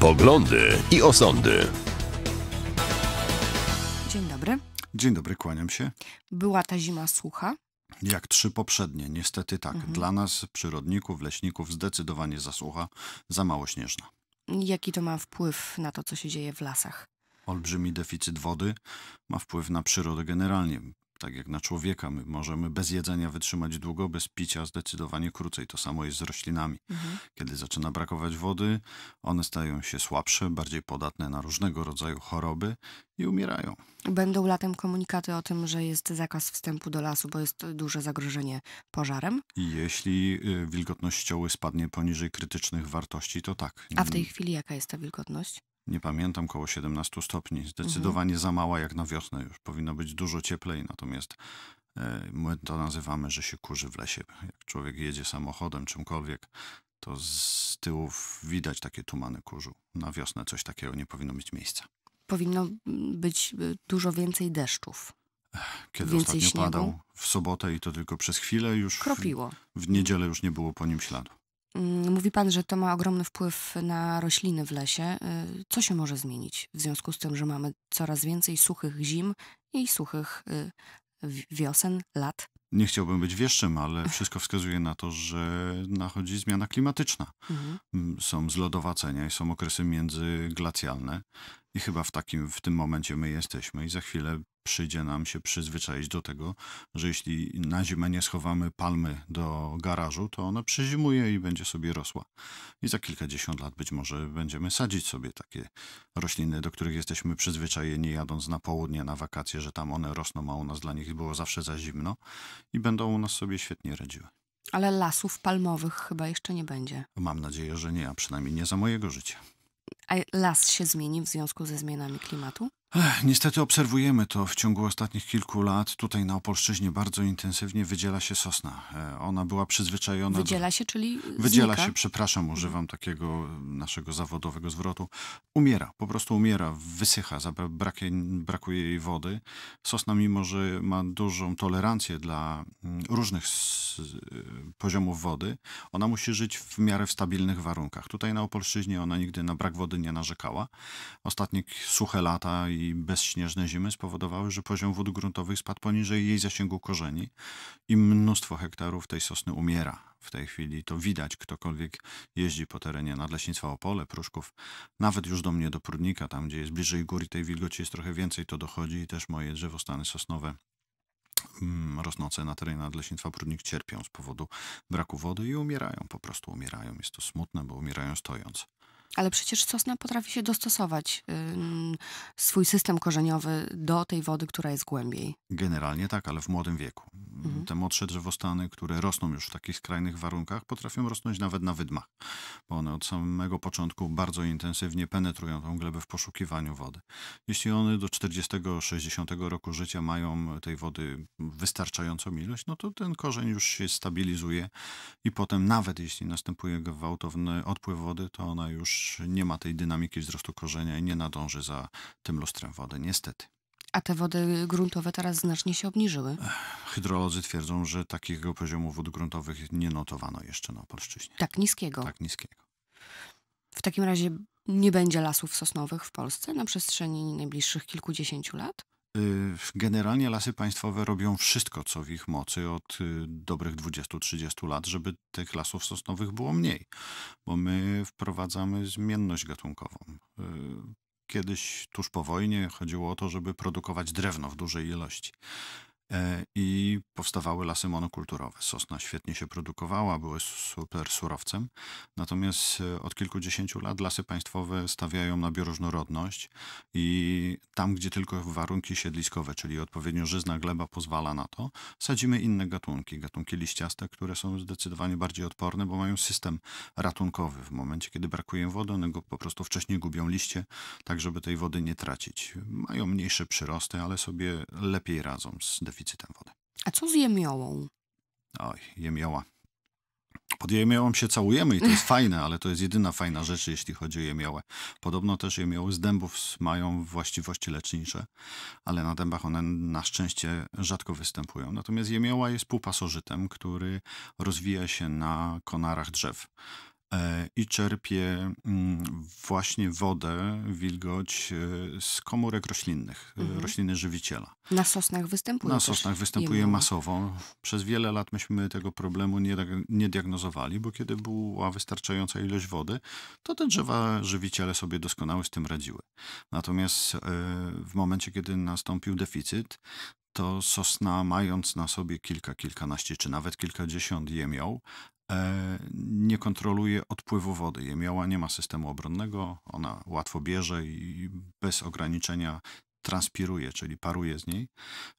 Poglądy i osądy. Dzień dobry. Dzień dobry, kłaniam się. Była ta zima sucha? Jak trzy poprzednie, niestety tak. Mhm. Dla nas, przyrodników, leśników, zdecydowanie za sucha, za mało śnieżna. Jaki to ma wpływ na to, co się dzieje w lasach? Olbrzymi deficyt wody ma wpływ na przyrodę generalnie. Tak jak na człowieka, my możemy bez jedzenia wytrzymać długo, bez picia zdecydowanie krócej. To samo jest z roślinami. Mhm. Kiedy zaczyna brakować wody, one stają się słabsze, bardziej podatne na różnego rodzaju choroby i umierają. Będą latem komunikaty o tym, że jest zakaz wstępu do lasu, bo jest duże zagrożenie pożarem? Jeśli y, wilgotność cioły spadnie poniżej krytycznych wartości, to tak. A w tej chwili jaka jest ta wilgotność? nie pamiętam, koło 17 stopni. Mhm. Zdecydowanie mhm. za mała jak na wiosnę już. Powinno być dużo cieplej, natomiast e, my to nazywamy, że się kurzy w lesie. Jak człowiek jedzie samochodem, czymkolwiek, to z tyłu widać takie tumany kurzu. Na wiosnę coś takiego nie powinno mieć miejsca. Powinno mm, być y, dużo więcej deszczów. Kiedy więcej ostatnio śniegu? padał w sobotę i to tylko przez chwilę już. Kropiło. W, w niedzielę już nie było po nim śladu. Mm, mówi Pan, że to ma ogromny wpływ na rośliny w lesie. Y, co się może zmienić w związku z tym, że mamy coraz więcej suchych zim i suchych y, wiosen, lat? Nie chciałbym być wieszczym, ale wszystko wskazuje na to, że nachodzi zmiana klimatyczna. Mhm. Mm, są zlodowacenia i są okresy międzyglacjalne. I chyba w takim, w tym momencie my jesteśmy i za chwilę przyjdzie nam się przyzwyczaić do tego, że jeśli na zimę nie schowamy palmy do garażu, to ona przyzimuje i będzie sobie rosła. I za kilkadziesiąt lat być może będziemy sadzić sobie takie rośliny, do których jesteśmy przyzwyczajeni jadąc na południe na wakacje, że tam one rosną, a u nas dla nich było zawsze za zimno i będą u nas sobie świetnie radziły. Ale lasów palmowych chyba jeszcze nie będzie. Mam nadzieję, że nie, a przynajmniej nie za mojego życia. A las się zmieni w związku ze zmianami klimatu? Ech, niestety obserwujemy to w ciągu ostatnich kilku lat. Tutaj na Opolszczyźnie bardzo intensywnie wydziela się sosna. E, ona była przyzwyczajona... Wydziela do... się, czyli Wydziela znika. się, przepraszam, mhm. używam takiego naszego zawodowego zwrotu. Umiera, po prostu umiera, wysycha, brakuje, brakuje jej wody. Sosna, mimo że ma dużą tolerancję dla mm, różnych e, poziomów wody, ona musi żyć w miarę w stabilnych warunkach. Tutaj na Opolszczyźnie ona nigdy na brak wody nie narzekała. Ostatnie suche lata i i bezśnieżne zimy spowodowały, że poziom wód gruntowych spadł poniżej jej zasięgu korzeni i mnóstwo hektarów tej sosny umiera. W tej chwili to widać, ktokolwiek jeździ po terenie Nadleśnictwa Opole, Pruszków, nawet już do mnie, do Prudnika, tam gdzie jest bliżej góry tej wilgoci jest trochę więcej, to dochodzi i też moje drzewostany sosnowe mm, rosnące na terenie nadleśnictwa Prudnik cierpią z powodu braku wody i umierają, po prostu umierają. Jest to smutne, bo umierają stojąc. Ale przecież sosna potrafi się dostosować swój system korzeniowy do tej wody, która jest głębiej. Generalnie tak, ale w młodym wieku. Mhm. Te młodsze drzewostany, które rosną już w takich skrajnych warunkach, potrafią rosnąć nawet na wydmach, bo one od samego początku bardzo intensywnie penetrują tą glebę w poszukiwaniu wody. Jeśli one do 40-60 roku życia mają tej wody wystarczającą ilość, no to ten korzeń już się stabilizuje i potem nawet jeśli następuje gwałtowny odpływ wody, to ona już nie ma tej dynamiki wzrostu korzenia i nie nadąży za tym lustrem wody, niestety. A te wody gruntowe teraz znacznie się obniżyły? Hydrolodzy twierdzą, że takiego poziomu wód gruntowych nie notowano jeszcze na Polszczyźnie. Tak niskiego? Tak niskiego. W takim razie nie będzie lasów sosnowych w Polsce na przestrzeni najbliższych kilkudziesięciu lat? Y, generalnie lasy państwowe robią wszystko, co w ich mocy od y, dobrych 20-30 lat, żeby tych lasów sosnowych było mniej, bo my wprowadzamy zmienność gatunkową. Y, kiedyś, tuż po wojnie, chodziło o to, żeby produkować drewno w dużej ilości. E, i powstawały lasy monokulturowe. Sosna świetnie się produkowała, były super surowcem, natomiast e, od kilkudziesięciu lat lasy państwowe stawiają na bioróżnorodność i tam, gdzie tylko warunki siedliskowe, czyli odpowiednio żyzna gleba pozwala na to, sadzimy inne gatunki, gatunki liściaste, które są zdecydowanie bardziej odporne, bo mają system ratunkowy. W momencie, kiedy brakuje wody, one go po prostu wcześniej gubią liście, tak żeby tej wody nie tracić. Mają mniejsze przyrosty, ale sobie lepiej radzą z deficytem deficytem wody. A co z jemiołą? Oj, jemioła. Pod jemiołą się całujemy i to jest fajne, ale to jest jedyna fajna rzecz, jeśli chodzi o jemiołę. Podobno też jemioły z dębów mają właściwości lecznicze, ale na dębach one na szczęście rzadko występują. Natomiast jemioła jest półpasożytem, który rozwija się na konarach drzew. E, i czerpie mm, właśnie wodę, wilgoć e, z komórek roślinnych, e, mhm. rośliny żywiciela. Na sosnach występuje? Na sosnach występuje masowo. Przez wiele lat myśmy tego problemu nie, nie diagnozowali, bo kiedy była wystarczająca ilość wody, to te drzewa żywiciele sobie doskonale z tym radziły. Natomiast w momencie, kiedy nastąpił deficyt, to sosna, mając na sobie kilka, kilkanaście czy nawet kilkadziesiąt jemią, E, nie kontroluje odpływu wody. Jemioła nie ma systemu obronnego, ona łatwo bierze i bez ograniczenia transpiruje, czyli paruje z niej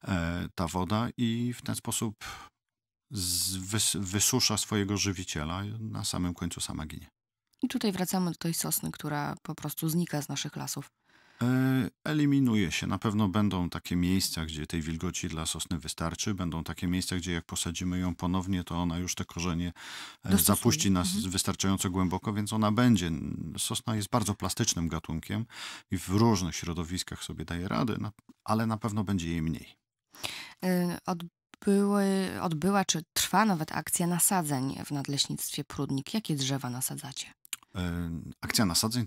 e, ta woda i w ten sposób wysusza swojego żywiciela, na samym końcu sama ginie. I tutaj wracamy do tej sosny, która po prostu znika z naszych lasów. E, eliminuje się. Na pewno będą takie miejsca, gdzie tej wilgoci dla sosny wystarczy. Będą takie miejsca, gdzie jak posadzimy ją ponownie, to ona już te korzenie e, Dostosuje. zapuści nas mhm. wystarczająco głęboko, więc ona będzie. Sosna jest bardzo plastycznym gatunkiem i w różnych środowiskach sobie daje radę, ale na pewno będzie jej mniej. E, odbyły, odbyła czy trwa nawet akcja nasadzeń w nadleśnictwie Prudnik. Jakie drzewa nasadzacie? Akcja nasadzeń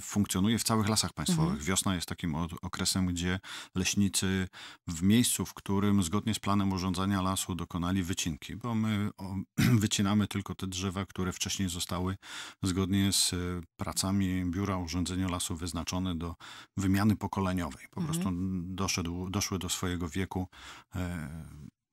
funkcjonuje w całych lasach państwowych. Mhm. Wiosna jest takim okresem, gdzie leśnicy w miejscu, w którym zgodnie z planem urządzania lasu dokonali wycinki, bo my wycinamy tylko te drzewa, które wcześniej zostały zgodnie z e, pracami Biura Urządzenia Lasu wyznaczone do wymiany pokoleniowej. Po mhm. prostu doszedł, doszły do swojego wieku. E,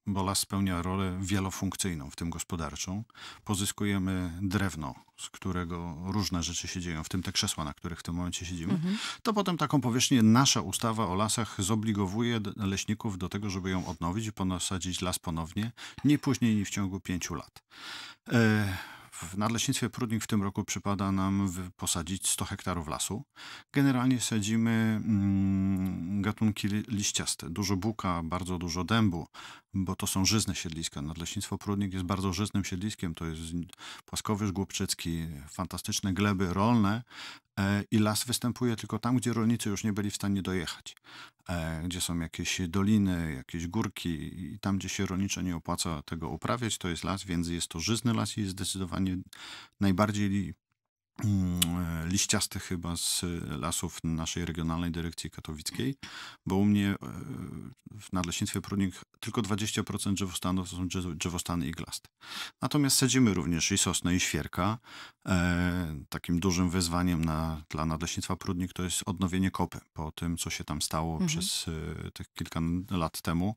bo las spełnia rolę wielofunkcyjną, w tym gospodarczą. Pozyskujemy drewno, z którego różne rzeczy się dzieją, w tym te krzesła, na których w tym momencie siedzimy. Mhm. To potem taką powierzchnię nasza ustawa o lasach zobligowuje leśników do tego, żeby ją odnowić i ponosadzić las ponownie, nie później niż w ciągu pięciu lat. E w Nadleśnictwie Prudnik w tym roku przypada nam posadzić 100 hektarów lasu. Generalnie sadzimy mm, gatunki liściaste. Dużo buka, bardzo dużo dębu, bo to są żyzne siedliska. Nadleśnictwo Prudnik jest bardzo żyznym siedliskiem. To jest płaskowyż głupczycki, fantastyczne gleby rolne, E, i las występuje tylko tam, gdzie rolnicy już nie byli w stanie dojechać, e, gdzie są jakieś doliny, jakieś górki i tam, gdzie się rolniczo nie opłaca tego uprawiać, to jest las, więc jest to żyzny las i jest zdecydowanie najbardziej mm, e, liściasty chyba z lasów naszej regionalnej dyrekcji katowickiej, bo u mnie w Nadleśnictwie Prudnik tylko 20% drzewostanów to są drzewostany iglaste. Natomiast sadzimy również i sosnę, i świerka, E, takim dużym wyzwaniem na, dla Nadleśnictwa Prudnik to jest odnowienie kopy po tym, co się tam stało mhm. przez e, tych kilka lat temu,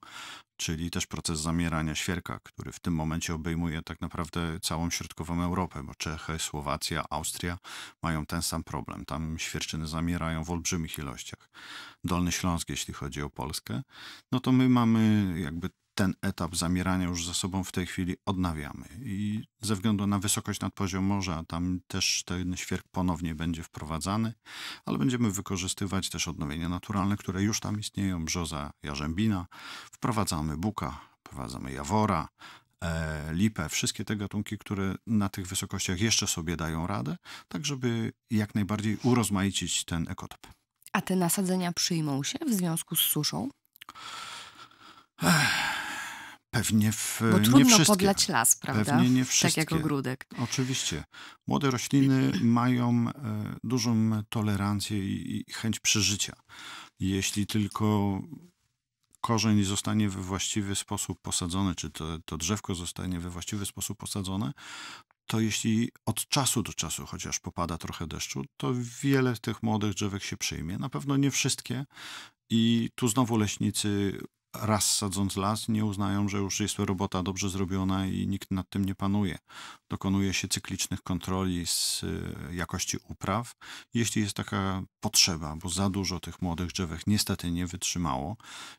czyli też proces zamierania świerka, który w tym momencie obejmuje tak naprawdę całą środkową Europę, bo Czechy, Słowacja, Austria mają ten sam problem. Tam świerczyny zamierają w olbrzymich ilościach. Dolny Śląsk, jeśli chodzi o Polskę, no to my mamy jakby ten etap zamierania już za sobą w tej chwili odnawiamy. I ze względu na wysokość nad poziom morza, tam też ten świerk ponownie będzie wprowadzany, ale będziemy wykorzystywać też odnowienia naturalne, które już tam istnieją, brzoza, jarzębina. Wprowadzamy buka, wprowadzamy jawora, e, lipę, wszystkie te gatunki, które na tych wysokościach jeszcze sobie dają radę, tak żeby jak najbardziej urozmaicić ten ekotop. A te nasadzenia przyjmą się w związku z suszą? Ech. Pewnie w Bo trudno nie wszystkie. podlać las, prawda? Pewnie nie wszystkie. Tak jak ogródek. Oczywiście. Młode rośliny mają e, dużą tolerancję i chęć przeżycia. Jeśli tylko korzeń zostanie we właściwy sposób posadzony, czy to, to drzewko zostanie we właściwy sposób posadzone, to jeśli od czasu do czasu chociaż popada trochę deszczu, to wiele tych młodych drzewek się przyjmie. Na pewno nie wszystkie. I tu znowu leśnicy raz sadząc las, nie uznają, że już jest robota dobrze zrobiona i nikt nad tym nie panuje. Dokonuje się cyklicznych kontroli z e, jakości upraw, jeśli jest taka potrzeba, bo za dużo tych młodych drzewek niestety nie wytrzymało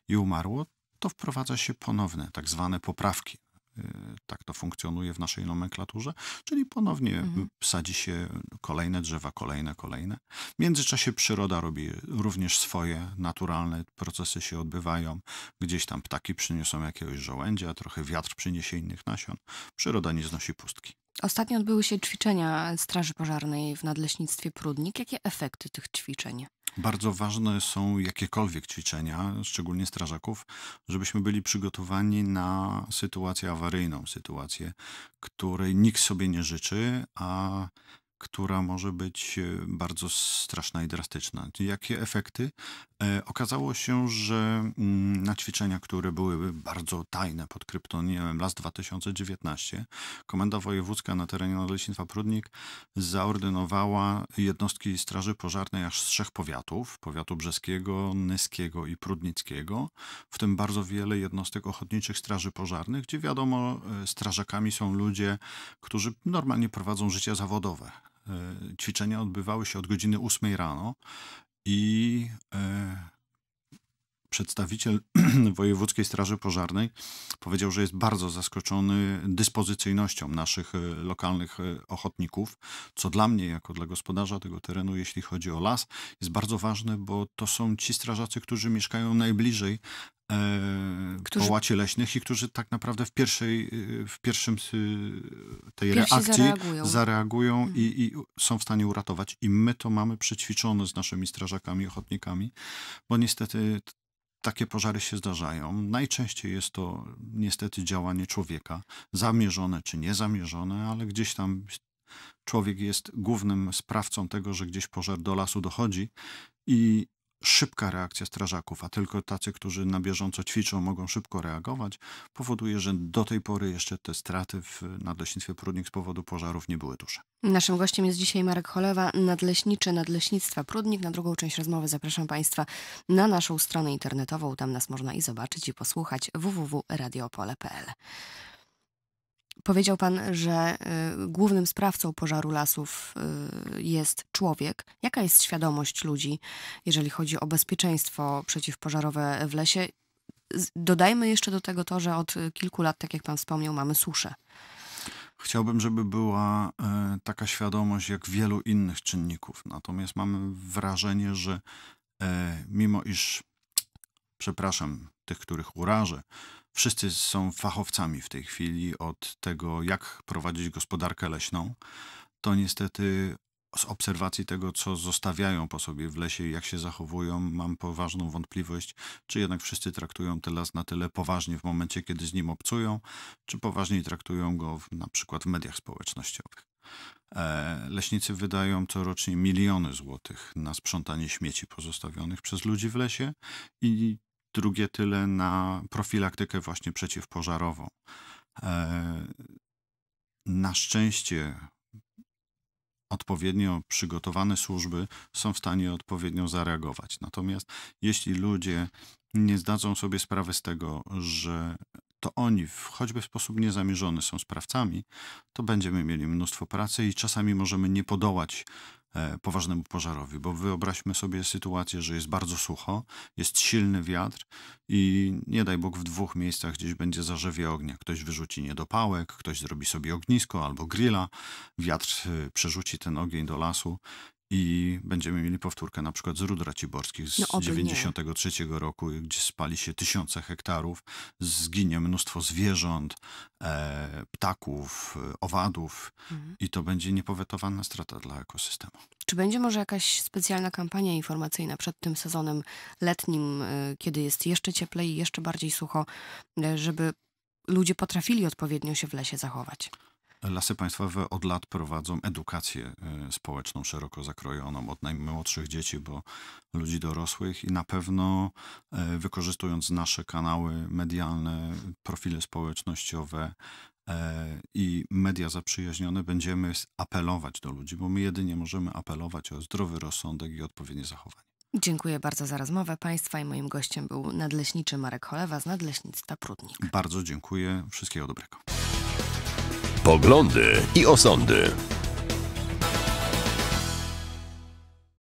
i umarło, to wprowadza się ponowne tak zwane poprawki. Y, tak to funkcjonuje w naszej nomenklaturze, czyli ponownie mhm. sadzi się kolejne drzewa, kolejne, kolejne. W międzyczasie przyroda robi również swoje, naturalne procesy się odbywają. Gdzieś tam ptaki przyniosą jakiegoś żołędzia, trochę wiatr przyniesie innych nasion. Przyroda nie znosi pustki. Ostatnio odbyły się ćwiczenia Straży Pożarnej w Nadleśnictwie Prudnik. Jakie efekty tych ćwiczeń? Bardzo ważne są jakiekolwiek ćwiczenia, szczególnie strażaków, żebyśmy byli przygotowani na sytuację awaryjną, sytuację, której nikt sobie nie życzy, a która może być e, bardzo straszna i drastyczna. Jakie efekty E, okazało się, że mm, na ćwiczenia, które były bardzo tajne pod kryptonimem LAS 2019, Komenda Wojewódzka na terenie Nadleśnictwa Prudnik zaordynowała jednostki Straży Pożarnej aż z trzech powiatów, powiatu brzeskiego, nyskiego i prudnickiego, w tym bardzo wiele jednostek ochotniczych straży pożarnych, gdzie wiadomo, e, strażakami są ludzie, którzy normalnie prowadzą życie zawodowe. E, ćwiczenia odbywały się od godziny 8 rano i e, przedstawiciel Wojewódzkiej Straży Pożarnej powiedział, że jest bardzo zaskoczony dyspozycyjnością naszych e, lokalnych e, ochotników, co dla mnie, jako dla gospodarza tego terenu, jeśli chodzi o las, jest bardzo ważne, bo to są ci strażacy, którzy mieszkają najbliżej E, którzy... łacie leśnych i którzy tak naprawdę w, pierwszej, e, w pierwszym e, tej Pierwsi reakcji zareagują, zareagują i, mhm. i, są w stanie uratować. I my to mamy przećwiczone z naszymi strażakami, ochotnikami, bo niestety takie pożary się zdarzają. Najczęściej jest to niestety działanie człowieka, zamierzone czy niezamierzone, ale gdzieś tam człowiek jest głównym sprawcą tego, że gdzieś pożar do lasu dochodzi i szybka reakcja strażaków, a tylko tacy, którzy na bieżąco ćwiczą, mogą szybko reagować, powoduje, że do tej pory jeszcze te straty w nadleśnictwie Prudnik z powodu pożarów nie były duże. Naszym gościem jest dzisiaj Marek Cholewa, nadleśniczy Nadleśnictwa Prudnik. Na drugą część rozmowy zapraszam Państwa na naszą stronę internetową. Tam nas można i zobaczyć, i posłuchać www.radiopole.pl. Powiedział pan, że e, głównym sprawcą pożaru lasów e, jest człowiek. Jaka jest świadomość ludzi, jeżeli chodzi o bezpieczeństwo przeciwpożarowe w lesie? Dodajmy jeszcze do tego to, że od kilku lat, tak jak pan wspomniał, mamy suszę. Chciałbym, żeby była e, taka świadomość jak wielu innych czynników. Natomiast mamy wrażenie, że mimo iż, przepraszam, tych, których urażę, Wszyscy są fachowcami w tej chwili od tego, jak prowadzić gospodarkę leśną. To niestety z obserwacji tego, co zostawiają po sobie w lesie, jak się zachowują, mam poważną wątpliwość, czy jednak wszyscy traktują ten las na tyle poważnie w momencie, kiedy z nim obcują, czy poważniej traktują go w, na przykład w mediach społecznościowych. E, leśnicy wydają corocznie miliony złotych na sprzątanie śmieci pozostawionych przez ludzi w lesie i drugie tyle na profilaktykę właśnie przeciwpożarową. E, na szczęście odpowiednio przygotowane służby są w stanie odpowiednio zareagować. Natomiast jeśli ludzie nie zdadzą sobie sprawy z tego, że to oni, choćby w sposób niezamierzony, są sprawcami, to będziemy mieli mnóstwo pracy i czasami możemy nie podołać E, poważnemu pożarowi, bo wyobraźmy sobie sytuację, że jest bardzo sucho, jest silny wiatr i nie daj Bóg w dwóch miejscach gdzieś będzie zarzewie ognia. Ktoś wyrzuci niedopałek, ktoś zrobi sobie ognisko albo grilla, wiatr e, przerzuci ten ogień do lasu i będziemy mieli powtórkę na przykład z Rudraci Raciborskich z no, 93 nie. roku, gdzie spali się tysiące hektarów, zginie mnóstwo zwierząt, e, ptaków, e, owadów mhm. i to będzie niepowetowana strata dla ekosystemu. Czy będzie może jakaś specjalna kampania informacyjna przed tym sezonem letnim, e, kiedy jest jeszcze cieplej i jeszcze bardziej sucho, e, żeby ludzie potrafili odpowiednio się w lesie zachować? Lasy Państwowe od lat prowadzą edukację e, społeczną szeroko zakrojoną, od najmłodszych dzieci, bo ludzi dorosłych i na pewno e, wykorzystując nasze kanały medialne, profile społecznościowe, e, i media zaprzyjaźnione będziemy apelować do ludzi, bo my jedynie możemy apelować o zdrowy rozsądek i odpowiednie zachowanie. Dziękuję bardzo za rozmowę Państwa i moim gościem był nadleśniczy Marek Cholewa z Nadleśnictwa Prudnik. Bardzo dziękuję, wszystkiego dobrego poglądy i osądy.